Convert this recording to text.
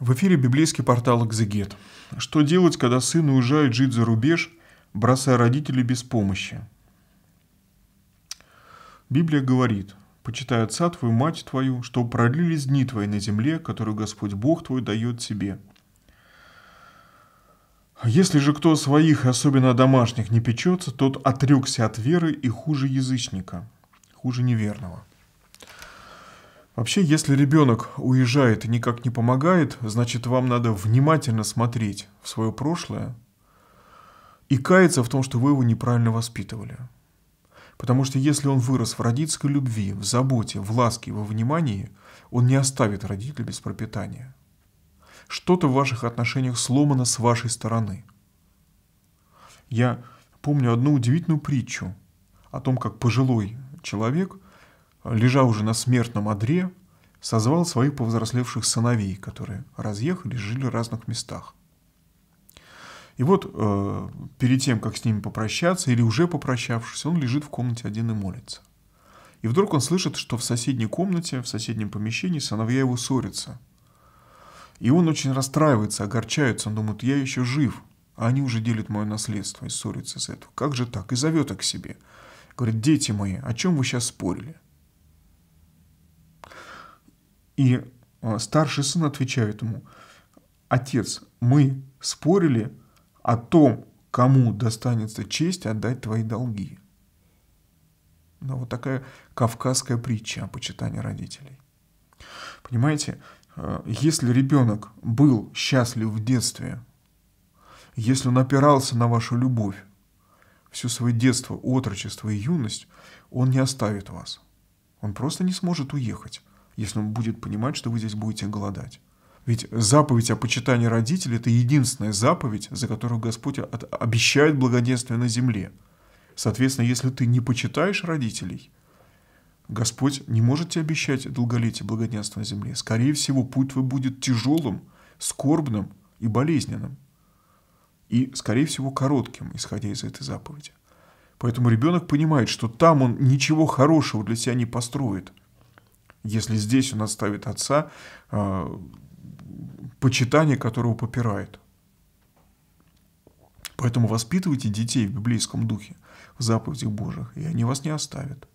В эфире библейский портал «Экзегет». Что делать, когда сын уезжает жить за рубеж, бросая родителей без помощи? Библия говорит, «Почитай отца твою, мать твою, чтобы продлились дни твои на земле, которую Господь Бог твой дает тебе». А если же кто своих, особенно домашних, не печется, тот отрекся от веры и хуже язычника, хуже неверного. Вообще, если ребенок уезжает и никак не помогает, значит, вам надо внимательно смотреть в свое прошлое и каяться в том, что вы его неправильно воспитывали. Потому что если он вырос в родительской любви, в заботе, в ласке, во внимании, он не оставит родителя без пропитания. Что-то в ваших отношениях сломано с вашей стороны. Я помню одну удивительную притчу о том, как пожилой человек – лежа уже на смертном одре, созвал своих повзрослевших сыновей, которые разъехались, жили в разных местах. И вот э, перед тем, как с ними попрощаться, или уже попрощавшись, он лежит в комнате один и молится. И вдруг он слышит, что в соседней комнате, в соседнем помещении сыновья его ссорятся. И он очень расстраивается, огорчается, он думает, я еще жив, а они уже делят мое наследство и ссорятся с этого. Как же так? И зовет их к себе. Говорит, дети мои, о чем вы сейчас спорили? И а, старший сын отвечает ему, «Отец, мы спорили о том, кому достанется честь отдать твои долги». Ну, вот такая кавказская притча о почитании родителей. Понимаете, а, если ребенок был счастлив в детстве, если он опирался на вашу любовь, все свое детство, отрочество и юность, он не оставит вас. Он просто не сможет уехать если он будет понимать, что вы здесь будете голодать. Ведь заповедь о почитании родителей – это единственная заповедь, за которую Господь обещает благоденствие на земле. Соответственно, если ты не почитаешь родителей, Господь не может тебе обещать долголетие благоденствия на земле. Скорее всего, путь твой будет тяжелым, скорбным и болезненным. И, скорее всего, коротким, исходя из этой заповеди. Поэтому ребенок понимает, что там он ничего хорошего для себя не построит, если здесь он отставит отца, э, почитание которого попирает. Поэтому воспитывайте детей в библейском духе, в заповедях Божьих, и они вас не оставят.